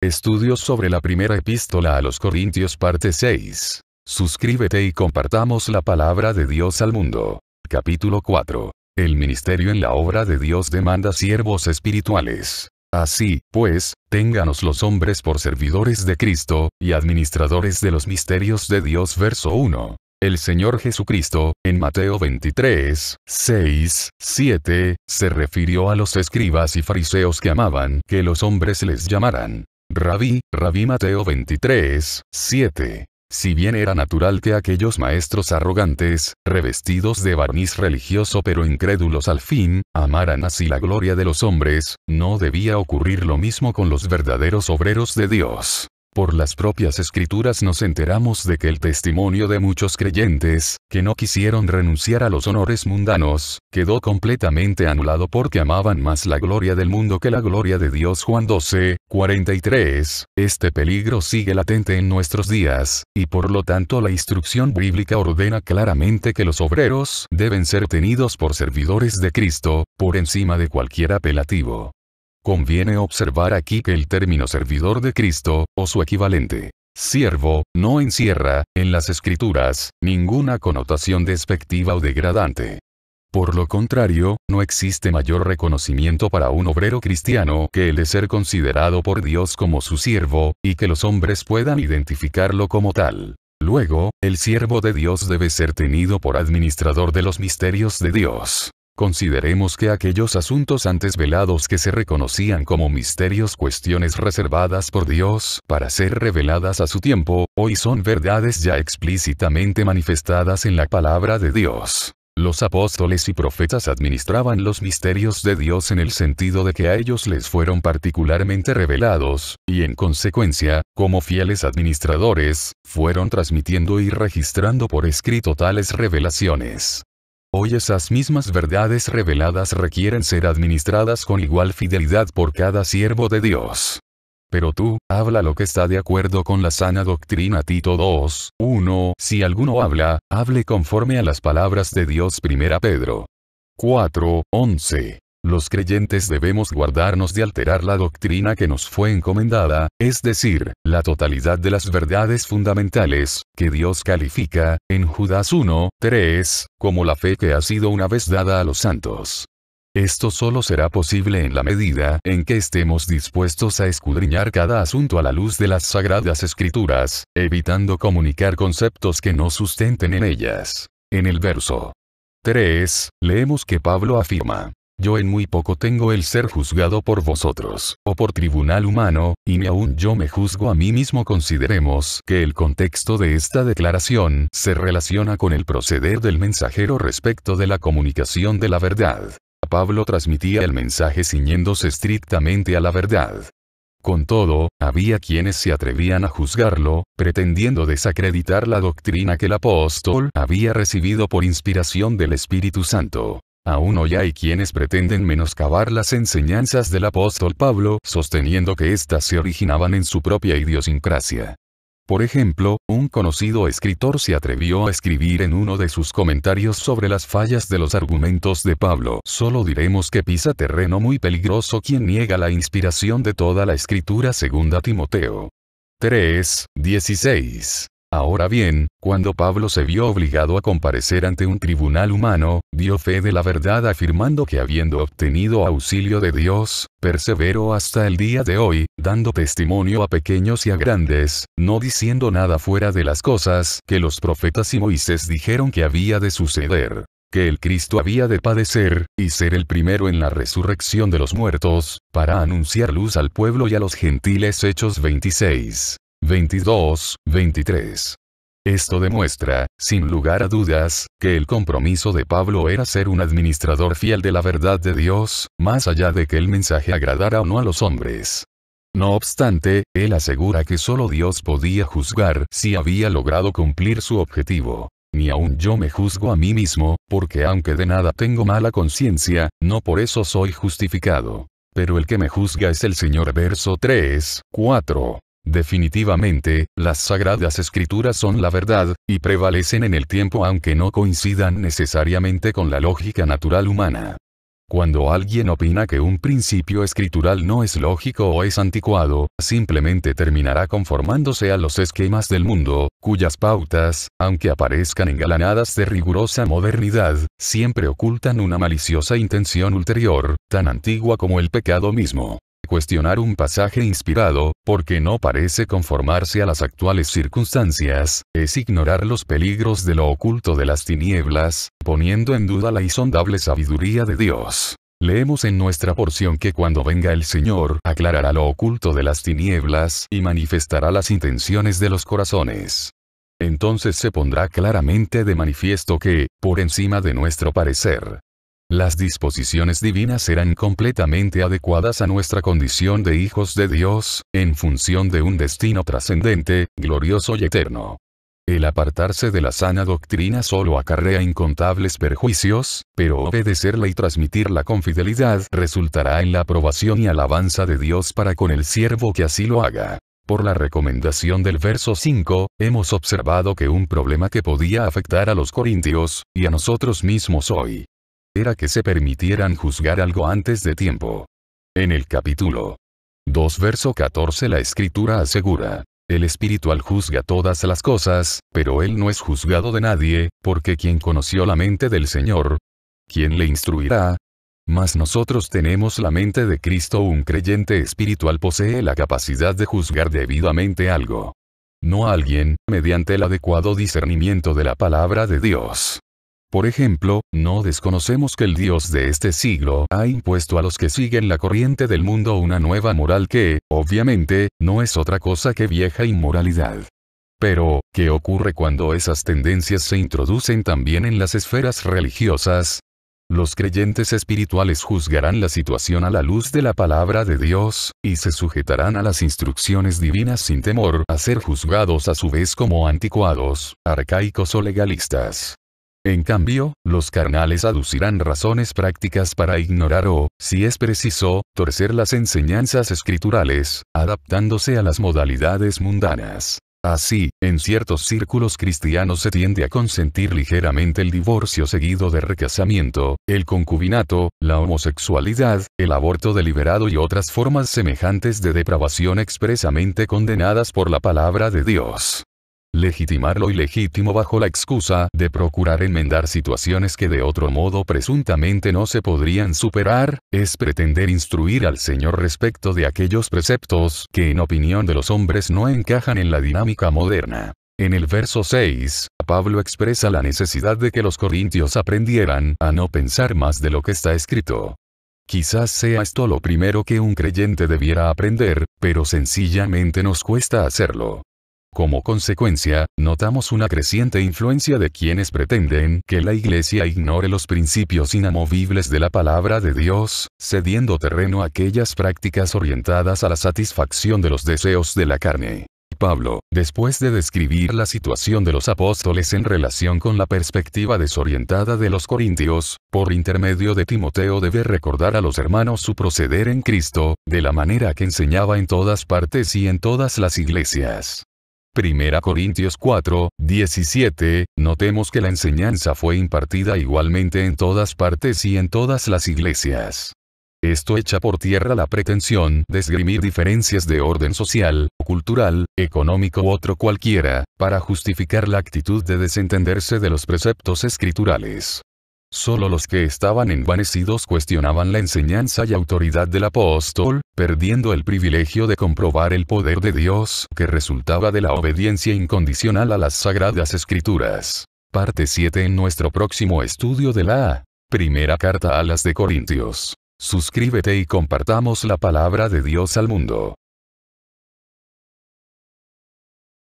Estudios sobre la primera epístola a los Corintios parte 6. Suscríbete y compartamos la palabra de Dios al mundo. Capítulo 4. El ministerio en la obra de Dios demanda siervos espirituales. Así, pues, ténganos los hombres por servidores de Cristo, y administradores de los misterios de Dios. Verso 1. El Señor Jesucristo, en Mateo 23, 6, 7, se refirió a los escribas y fariseos que amaban que los hombres les llamaran Rabí, Rabí Mateo 23, 7. Si bien era natural que aquellos maestros arrogantes, revestidos de barniz religioso pero incrédulos al fin, amaran así la gloria de los hombres, no debía ocurrir lo mismo con los verdaderos obreros de Dios. Por las propias escrituras nos enteramos de que el testimonio de muchos creyentes, que no quisieron renunciar a los honores mundanos, quedó completamente anulado porque amaban más la gloria del mundo que la gloria de Dios. Juan 12, 43. Este peligro sigue latente en nuestros días, y por lo tanto la instrucción bíblica ordena claramente que los obreros deben ser tenidos por servidores de Cristo, por encima de cualquier apelativo. Conviene observar aquí que el término servidor de Cristo, o su equivalente, siervo, no encierra, en las escrituras, ninguna connotación despectiva o degradante. Por lo contrario, no existe mayor reconocimiento para un obrero cristiano que el de ser considerado por Dios como su siervo, y que los hombres puedan identificarlo como tal. Luego, el siervo de Dios debe ser tenido por administrador de los misterios de Dios. Consideremos que aquellos asuntos antes velados que se reconocían como misterios cuestiones reservadas por Dios para ser reveladas a su tiempo, hoy son verdades ya explícitamente manifestadas en la palabra de Dios. Los apóstoles y profetas administraban los misterios de Dios en el sentido de que a ellos les fueron particularmente revelados, y en consecuencia, como fieles administradores, fueron transmitiendo y registrando por escrito tales revelaciones. Hoy esas mismas verdades reveladas requieren ser administradas con igual fidelidad por cada siervo de Dios. Pero tú, habla lo que está de acuerdo con la sana doctrina Tito 2, 1, si alguno habla, hable conforme a las palabras de Dios 1 Pedro 4, 11 los creyentes debemos guardarnos de alterar la doctrina que nos fue encomendada, es decir, la totalidad de las verdades fundamentales, que Dios califica, en Judas 1, 3, como la fe que ha sido una vez dada a los santos. Esto solo será posible en la medida en que estemos dispuestos a escudriñar cada asunto a la luz de las sagradas escrituras, evitando comunicar conceptos que no sustenten en ellas. En el verso 3, leemos que Pablo afirma, yo en muy poco tengo el ser juzgado por vosotros, o por tribunal humano, y ni aún yo me juzgo a mí mismo. Consideremos que el contexto de esta declaración se relaciona con el proceder del mensajero respecto de la comunicación de la verdad. Pablo transmitía el mensaje ciñéndose estrictamente a la verdad. Con todo, había quienes se atrevían a juzgarlo, pretendiendo desacreditar la doctrina que el apóstol había recibido por inspiración del Espíritu Santo. Aún hoy hay quienes pretenden menoscabar las enseñanzas del apóstol Pablo, sosteniendo que éstas se originaban en su propia idiosincrasia. Por ejemplo, un conocido escritor se atrevió a escribir en uno de sus comentarios sobre las fallas de los argumentos de Pablo, solo diremos que pisa terreno muy peligroso quien niega la inspiración de toda la escritura segunda Timoteo. 3, 16. Ahora bien, cuando Pablo se vio obligado a comparecer ante un tribunal humano, dio fe de la verdad afirmando que habiendo obtenido auxilio de Dios, perseveró hasta el día de hoy, dando testimonio a pequeños y a grandes, no diciendo nada fuera de las cosas que los profetas y Moisés dijeron que había de suceder que el Cristo había de padecer, y ser el primero en la resurrección de los muertos, para anunciar luz al pueblo y a los gentiles Hechos 26. 22, 23. Esto demuestra, sin lugar a dudas, que el compromiso de Pablo era ser un administrador fiel de la verdad de Dios, más allá de que el mensaje agradara o no a los hombres. No obstante, él asegura que solo Dios podía juzgar si había logrado cumplir su objetivo. Ni aun yo me juzgo a mí mismo, porque aunque de nada tengo mala conciencia, no por eso soy justificado. Pero el que me juzga es el Señor verso 3, 4. Definitivamente, las sagradas escrituras son la verdad, y prevalecen en el tiempo aunque no coincidan necesariamente con la lógica natural humana. Cuando alguien opina que un principio escritural no es lógico o es anticuado, simplemente terminará conformándose a los esquemas del mundo, cuyas pautas, aunque aparezcan engalanadas de rigurosa modernidad, siempre ocultan una maliciosa intención ulterior, tan antigua como el pecado mismo cuestionar un pasaje inspirado, porque no parece conformarse a las actuales circunstancias, es ignorar los peligros de lo oculto de las tinieblas, poniendo en duda la insondable sabiduría de Dios. Leemos en nuestra porción que cuando venga el Señor aclarará lo oculto de las tinieblas y manifestará las intenciones de los corazones. Entonces se pondrá claramente de manifiesto que, por encima de nuestro parecer, las disposiciones divinas serán completamente adecuadas a nuestra condición de hijos de Dios, en función de un destino trascendente, glorioso y eterno. El apartarse de la sana doctrina solo acarrea incontables perjuicios, pero obedecerla y transmitirla con fidelidad resultará en la aprobación y alabanza de Dios para con el siervo que así lo haga. Por la recomendación del verso 5, hemos observado que un problema que podía afectar a los corintios, y a nosotros mismos hoy, era que se permitieran juzgar algo antes de tiempo. En el capítulo 2 verso 14 la escritura asegura, el espiritual juzga todas las cosas, pero él no es juzgado de nadie, porque quien conoció la mente del Señor, ¿quién le instruirá? Mas nosotros tenemos la mente de Cristo, un creyente espiritual posee la capacidad de juzgar debidamente algo. No alguien, mediante el adecuado discernimiento de la palabra de Dios. Por ejemplo, no desconocemos que el Dios de este siglo ha impuesto a los que siguen la corriente del mundo una nueva moral que, obviamente, no es otra cosa que vieja inmoralidad. Pero, ¿qué ocurre cuando esas tendencias se introducen también en las esferas religiosas? Los creyentes espirituales juzgarán la situación a la luz de la palabra de Dios, y se sujetarán a las instrucciones divinas sin temor a ser juzgados a su vez como anticuados, arcaicos o legalistas. En cambio, los carnales aducirán razones prácticas para ignorar o, si es preciso, torcer las enseñanzas escriturales, adaptándose a las modalidades mundanas. Así, en ciertos círculos cristianos se tiende a consentir ligeramente el divorcio seguido de recasamiento, el concubinato, la homosexualidad, el aborto deliberado y otras formas semejantes de depravación expresamente condenadas por la palabra de Dios legitimar lo ilegítimo bajo la excusa de procurar enmendar situaciones que de otro modo presuntamente no se podrían superar, es pretender instruir al Señor respecto de aquellos preceptos que en opinión de los hombres no encajan en la dinámica moderna. En el verso 6, Pablo expresa la necesidad de que los corintios aprendieran a no pensar más de lo que está escrito. Quizás sea esto lo primero que un creyente debiera aprender, pero sencillamente nos cuesta hacerlo. Como consecuencia, notamos una creciente influencia de quienes pretenden que la Iglesia ignore los principios inamovibles de la palabra de Dios, cediendo terreno a aquellas prácticas orientadas a la satisfacción de los deseos de la carne. Pablo, después de describir la situación de los apóstoles en relación con la perspectiva desorientada de los corintios, por intermedio de Timoteo debe recordar a los hermanos su proceder en Cristo, de la manera que enseñaba en todas partes y en todas las iglesias. 1 Corintios 4, 17, notemos que la enseñanza fue impartida igualmente en todas partes y en todas las iglesias. Esto echa por tierra la pretensión de esgrimir diferencias de orden social, cultural, económico u otro cualquiera, para justificar la actitud de desentenderse de los preceptos escriturales. Solo los que estaban envanecidos cuestionaban la enseñanza y autoridad del apóstol, perdiendo el privilegio de comprobar el poder de Dios que resultaba de la obediencia incondicional a las sagradas escrituras. Parte 7 en nuestro próximo estudio de la primera carta a las de Corintios. Suscríbete y compartamos la palabra de Dios al mundo.